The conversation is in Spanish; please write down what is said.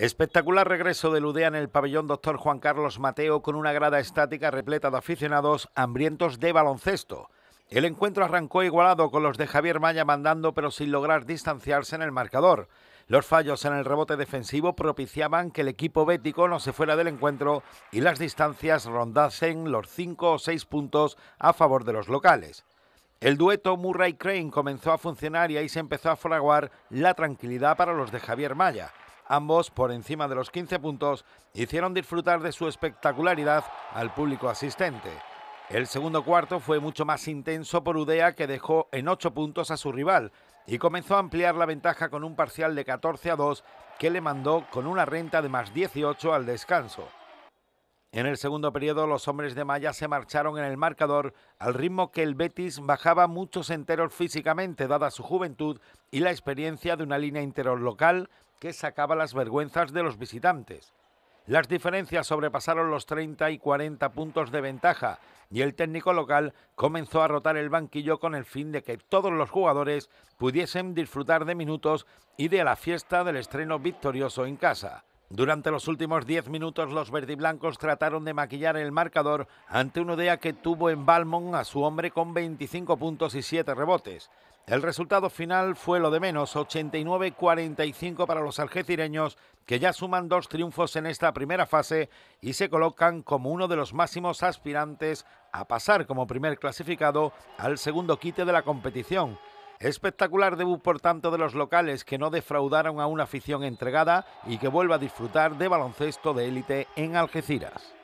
Espectacular regreso de Ludea en el pabellón Doctor Juan Carlos Mateo con una grada estática repleta de aficionados hambrientos de baloncesto. El encuentro arrancó igualado con los de Javier Maya mandando pero sin lograr distanciarse en el marcador. Los fallos en el rebote defensivo propiciaban que el equipo bético no se fuera del encuentro y las distancias rondasen los 5 o 6 puntos a favor de los locales. El dueto Murray-Crane comenzó a funcionar y ahí se empezó a fraguar la tranquilidad para los de Javier Maya. Ambos, por encima de los 15 puntos, hicieron disfrutar de su espectacularidad al público asistente. El segundo cuarto fue mucho más intenso por Udea, que dejó en 8 puntos a su rival y comenzó a ampliar la ventaja con un parcial de 14 a 2 que le mandó con una renta de más 18 al descanso. En el segundo periodo, los hombres de Maya se marcharon en el marcador al ritmo que el Betis bajaba muchos enteros físicamente, dada su juventud y la experiencia de una línea local que sacaba las vergüenzas de los visitantes. Las diferencias sobrepasaron los 30 y 40 puntos de ventaja y el técnico local comenzó a rotar el banquillo con el fin de que todos los jugadores pudiesen disfrutar de minutos y de la fiesta del estreno victorioso en casa. Durante los últimos 10 minutos los verdiblancos trataron de maquillar el marcador ante una idea que tuvo en Balmont a su hombre con 25 puntos y 7 rebotes. El resultado final fue lo de menos, 89-45 para los algecireños, que ya suman dos triunfos en esta primera fase y se colocan como uno de los máximos aspirantes a pasar como primer clasificado al segundo quite de la competición. Espectacular debut, por tanto, de los locales que no defraudaron a una afición entregada y que vuelva a disfrutar de baloncesto de élite en Algeciras.